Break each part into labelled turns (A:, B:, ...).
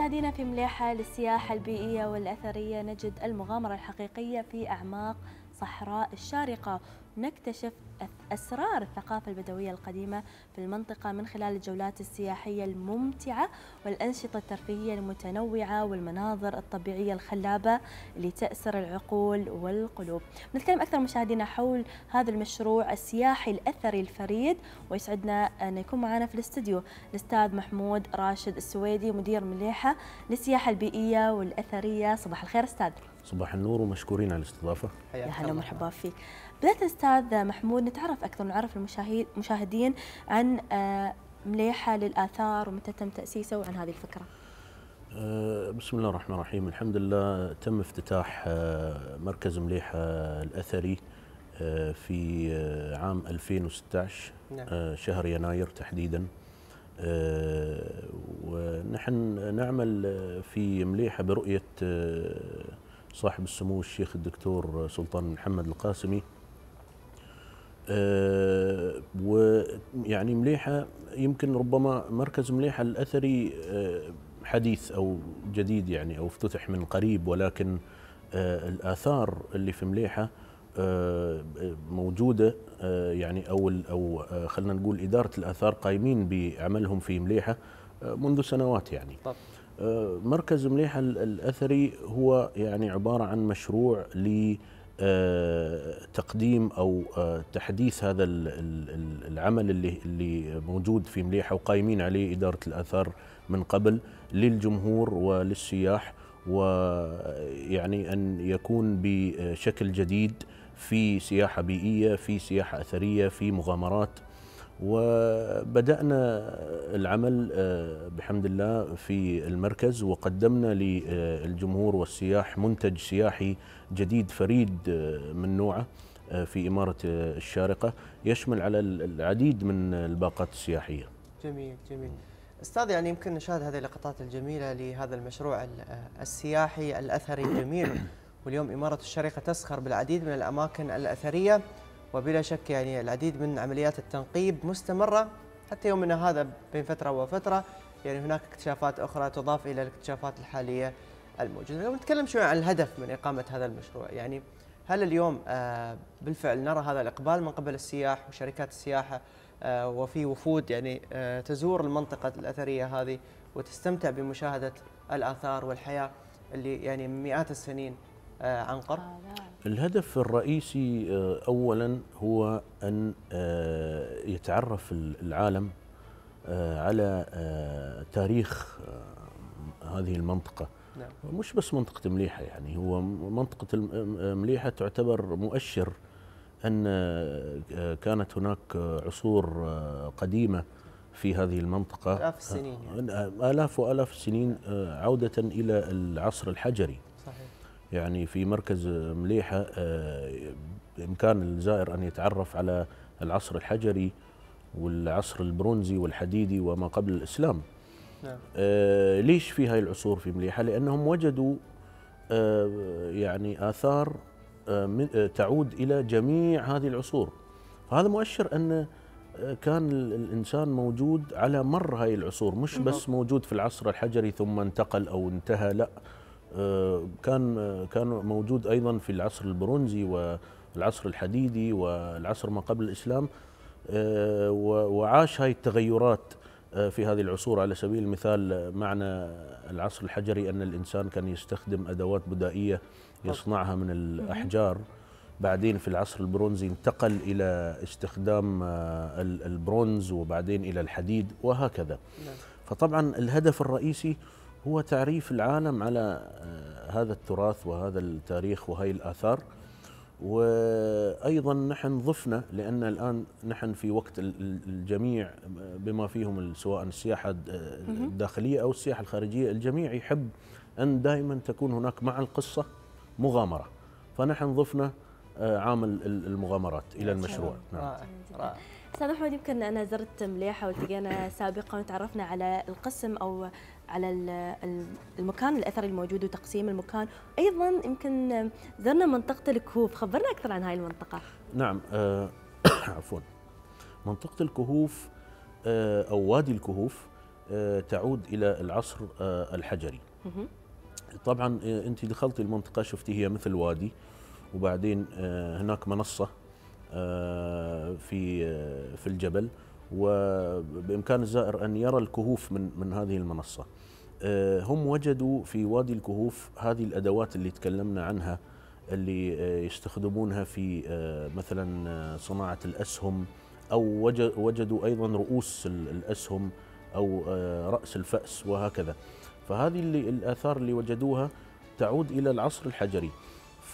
A: مشاهدينا في ملاحة للسياحة البيئية والأثرية نجد المغامرة الحقيقية في أعماق الصحراء الشارقة نكتشف أسرار الثقافة البدوية القديمة في المنطقة من خلال الجولات السياحية الممتعة والأنشطة الترفيهية المتنوعة والمناظر الطبيعية الخلابة اللي تأسر العقول والقلوب نتكلم أكثر مشاهدينا حول هذا المشروع السياحي الأثري الفريد ويسعدنا أن يكون معنا في الاستديو الأستاذ محمود راشد السويدي مدير مليحة للسياحة البيئية والأثرية صباح الخير أستاذ
B: صباح النور ومشكورين على الاستضافه
A: يا هلا ومرحبا فيك بدايه استاذ محمود نتعرف اكثر ونعرف المشاهد المشاهدين عن آه، مليحه للاثار ومتى تم تاسيسه وعن هذه الفكره
B: آه، بسم الله الرحمن الرحيم الحمد لله تم افتتاح آه، مركز مليحه الاثري في عام 2016 نعم. شهر يناير تحديدا ونحن نعمل في مليحة برؤية صاحب السمو الشيخ الدكتور سلطان محمد القاسمي أه ويعني مليحة يمكن ربما مركز مليحة الأثري أه حديث أو جديد يعني أو افتتح من قريب ولكن أه الآثار اللي في مليحة آه، موجودة آه، يعني أو أو آه، خلينا نقول إدارة الآثار قايمين بعملهم في مليحة منذ سنوات يعني. طب. مركز مليحة الأثري هو يعني عبارة عن مشروع لتقديم آه، أو آه، تحديث هذا العمل اللي موجود في مليحة وقايمين عليه إدارة الأثر من قبل للجمهور وللسياح ويعني أن يكون بشكل جديد في سياحة بيئية في سياحة أثرية في مغامرات وبدأنا العمل آه، بحمد الله في المركز وقدمنا للجمهور والسياح منتج سياحي جديد فريد آه، من نوعه آه، في إمارة الشارقة يشمل على العديد من الباقات السياحية
C: جميل جميل استاذ يعني يمكن نشاهد هذه اللقطات الجميله لهذا المشروع السياحي الاثري الجميل واليوم اماره الشرقه تسخر بالعديد من الاماكن الاثريه وبلا شك يعني العديد من عمليات التنقيب مستمرة حتى يومنا هذا بين فترة وفترة يعني هناك اكتشافات أخرى تضاف إلى الاكتشافات الحالية الموجودة لو نتكلم شوي عن الهدف من إقامة هذا المشروع يعني هل اليوم آه، بالفعل نرى هذا الإقبال من قبل السياح وشركات السياحة آه، وفي وفود يعني آه، تزور المنطقة الأثرية هذه وتستمتع بمشاهدة الآثار والحياة اللي يعني مئات السنين آه، عنقر؟
B: الهدف الرئيسي آه، اولا هو ان آه، يتعرف العالم على تاريخ هذه المنطقه نعم. مش بس منطقه مليحه يعني هو منطقه مليحه تعتبر مؤشر ان كانت هناك عصور قديمه في هذه المنطقه الاف السنين يعني. الاف والاف السنين عوده الى العصر الحجري يعني في مركز مليحة آه، بإمكان الزائر أن يتعرف على العصر الحجري والعصر البرونزي والحديدي وما قبل الإسلام نعم. آه، ليش في هاي العصور في مليحة؟ لأنهم وجدوا آه، يعني آثار تعود إلى جميع هذه العصور فهذا مؤشر أن كان الإنسان موجود على مر هاي العصور مش نعم. بس موجود في العصر الحجري ثم انتقل أو انتهى لا آه، كان آه، كان موجود ايضا في العصر البرونزي والعصر الحديدي والعصر ما قبل الاسلام آه، وعاش هاي التغيرات في هذه العصور على سبيل المثال معنى العصر الحجري ان الانسان كان يستخدم ادوات بدائيه يصنعها من الاحجار بعدين في العصر البرونزي انتقل الى استخدام البرونز وبعدين الى الحديد وهكذا نعم. فطبعا الهدف الرئيسي هو تعريف العالم على آه، هذا التراث وهذا التاريخ وهي الآثار وايضا نحن ضفنا لان الان نحن في وقت الجميع آه، بما فيهم سواء السياحه آه، الداخليه او السياحه الخارجيه الجميع يحب ان دائما تكون هناك مع القصه مغامره فنحن ضفنا عامل المغامرات الى المشروع نعم.
A: استاذ محمد يمكن انا زرت مليحه والتقينا سابقا وتعرفنا على القسم او على المكان الاثري الموجود وتقسيم المكان ايضا يمكن زرنا منطقه الكهوف خبرنا اكثر عن هاي المنطقه
B: نعم آه عفوا منطقه الكهوف آه او وادي الكهوف آه تعود الى العصر آه الحجري طبعا آه، انت دخلتي المنطقه شفتي هي مثل وادي وبعدين آه، هناك منصه آه، في آه، في الجبل وبامكان الزائر ان يرى الكهوف من من هذه المنصه. آه، هم وجدوا في وادي الكهوف هذه الادوات اللي تكلمنا عنها اللي يستخدمونها في مثلا صناعه الاسهم او وجدوا ايضا رؤوس الاسهم او راس الفاس وهكذا. فهذه اللي الاثار اللي وجدوها تعود الى العصر الحجري.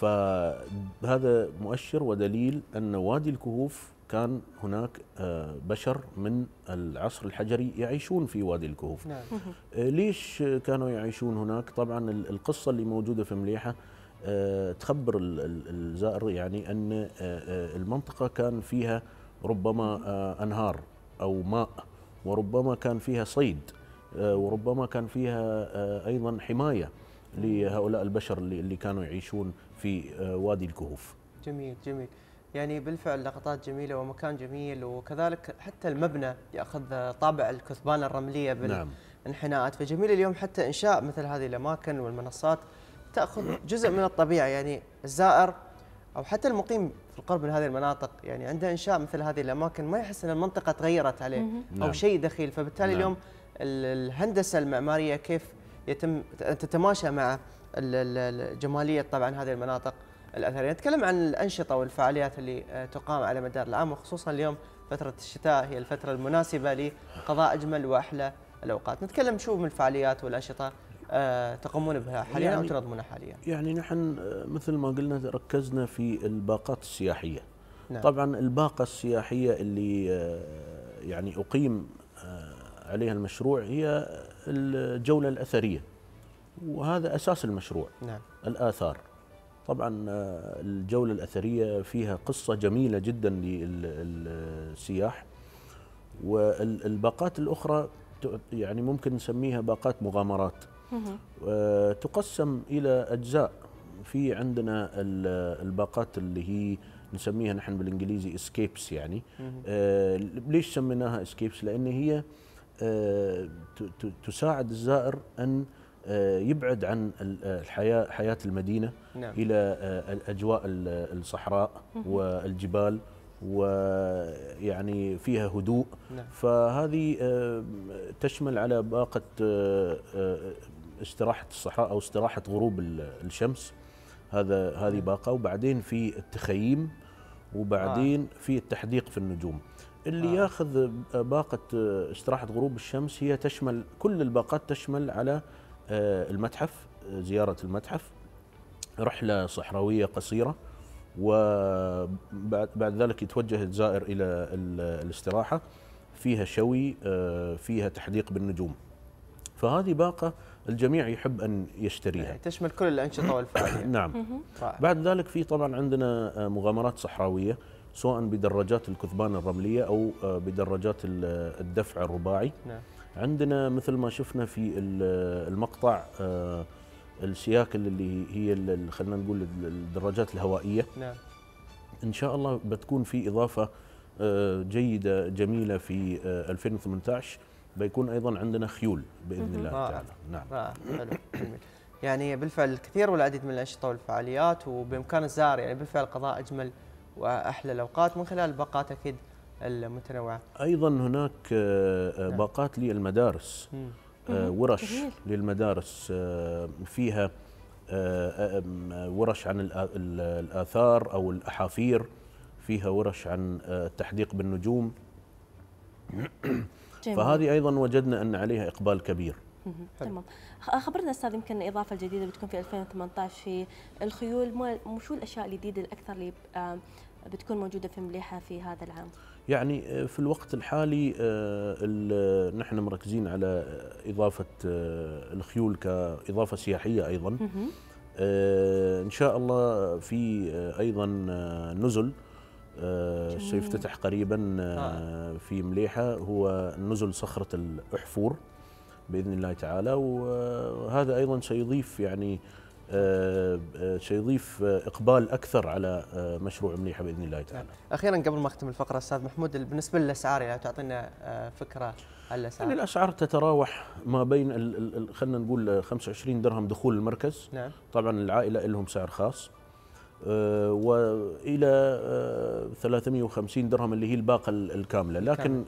B: فهذا مؤشر ودليل أن وادي الكهوف كان هناك آه، بشر من العصر الحجري يعيشون في وادي الكهوف نعم. آه، ليش كانوا يعيشون هناك طبعا القصة اللي موجودة في مليحة آه، تخبر الزائر يعني أن المنطقة كان فيها ربما أنهار أو ماء وربما كان فيها صيد وربما كان فيها أيضا حماية لهؤلاء البشر اللي كانوا يعيشون في آه، وادي الكهوف
C: جميل جميل يعني بالفعل لقطات جميلة ومكان جميل وكذلك حتى المبنى يأخذ طابع الكثبان الرملية بالانحناءات نعم. فجميل اليوم حتى إنشاء مثل هذه الأماكن والمنصات تأخذ جزء من الطبيعة يعني الزائر أو حتى المقيم في القرب من هذه المناطق يعني عنده إنشاء مثل هذه الأماكن ما يحس أن المنطقة تغيرت عليه نعم. أو شيء دخيل فبالتالي نعم. اليوم الهندسة المعمارية كيف يتم تتماشى مع جماليه طبعا هذه المناطق الاثريه، نتكلم عن الانشطه والفعاليات اللي آه، تقام على مدار العام وخصوصا اليوم فتره الشتاء هي الفتره المناسبه لقضاء اجمل واحلى الاوقات، نتكلم شو من الفعاليات والانشطه آه، تقومون بها حاليا يعني او تنظمونها حاليا؟
B: يعني نحن آه، مثل ما قلنا ركزنا في الباقات السياحيه. نعم. طبعا الباقه السياحيه اللي يعني اقيم عليها المشروع هي الجوله الاثريه. وهذا اساس المشروع نعم. الاثار طبعا آه، الجوله الاثريه فيها قصه جميله جدا للسياح والباقات الاخرى يعني ممكن نسميها باقات مغامرات تقسم الى اجزاء في عندنا الباقات اللي هي نسميها نحن بالانجليزي اسكيبس يعني آه ليش سميناها اسكيبس لان هي آه تساعد الزائر ان آه آه، يبعد عن آه، الحياه حياه المدينه نعم. الى آه، الاجواء الصحراء والجبال ويعني فيها هدوء نعم. فهذه تشمل على باقه استراحه الصحراء او استراحه غروب الشمس هذا هذه نعم. باقه وبعدين في التخييم وبعدين آه. في التحديق في النجوم اللي آه. ياخذ باقه استراحه غروب الشمس هي تشمل كل الباقات تشمل على آه، المتحف آه، زيارة المتحف رحلة صحراوية قصيرة وبعد ذلك يتوجه الزائر إلى الاستراحة فيها شوي آه، فيها تحديق بالنجوم فهذه باقة الجميع يحب أن يشتريها يعني
C: تشمل كل الأنشطة
B: والفعاليات نعم بعد ذلك في طبعا عندنا مغامرات صحراوية سواء بدراجات الكثبان الرملية أو بدراجات الدفع الرباعي نعم عندنا مثل ما شفنا في المقطع آه، السياكل اللي هي خلينا نقول الدراجات الهوائيه نعم ان شاء الله بتكون في اضافه آه، جيده جميله في 2018 آه، بيكون ايضا عندنا خيول باذن الله تعالى نعم رائع
C: حلو جميل يعني بالفعل الكثير والعديد من الانشطه والفعاليات وبامكان الزائر يعني بالفعل قضاء اجمل واحلى الاوقات من خلال الباقات اكيد المتنوعة
B: أيضا هناك آه، آه، نعم. باقات للمدارس آه، ورش للمدارس فيها ورش عن الآثار أو الأحافير فيها ورش عن التحديق بالنجوم جميل. فهذه ايضا وجدنا ان عليها اقبال كبير
A: تمام خبرنا استاذ يمكن الاضافه الجديده بتكون في 2018 في الخيول مو شو الاشياء الجديده الاكثر اللي بتكون موجوده في مليحه في هذا العام؟
B: يعني آه، في الوقت الحالي آه، نحن مركزين على اضافه آه، الخيول كاضافه سياحيه ايضا ان شاء الله في ايضا نزل سيفتتح قريبا في مليحه هو نزل صخره الاحفور باذن الله تعالى وهذا ايضا سيضيف يعني آه، آه، سيضيف آه، اقبال اكثر على مشروع منيحه باذن الله تعالى.
C: نعم. اخيرا قبل ما اختم الفقره استاذ محمود بالنسبه للاسعار يعني تعطينا فكره الاسعار. يعني
B: الاسعار تتراوح ما بين خلينا نقول 25 درهم دخول المركز. نعم. طبعا العائله لهم سعر خاص. والى 350 درهم اللي هي الباقه الكامله، لكن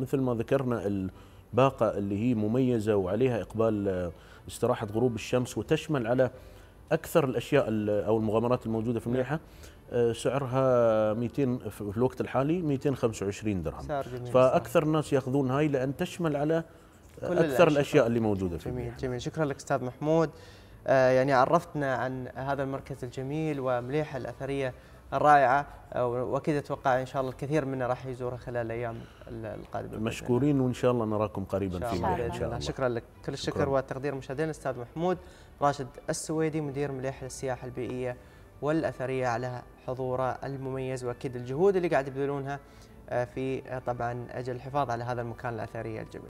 B: مثل ما ذكرنا الباقه اللي هي مميزه وعليها اقبال استراحه غروب الشمس وتشمل على اكثر الاشياء او المغامرات الموجوده في المليحه نعم. آه، سعرها 200 في الوقت الحالي 225 درهم سعر جميل فاكثر الناس ياخذون هاي لان تشمل على اكثر الأشياء, الاشياء اللي موجوده في جميل جميل شكرا لك استاذ محمود
C: آه، يعني عرفتنا عن هذا المركز الجميل ومليحه الاثريه الرائعه واكيد اتوقع ان شاء الله الكثير منا راح يزورها خلال الايام القادمه
B: مشكورين وان شاء الله نراكم قريبا في ان شاء الله شكرا
C: لك كل الشكر والتقدير مشاهدينا الاستاذ محمود راشد السويدي مدير مليح للسياحه البيئيه والاثريه على حضوره المميز واكيد الجهود اللي قاعد يبذلونها آه، في آه، طبعا اجل الحفاظ على هذا المكان الاثري الجميل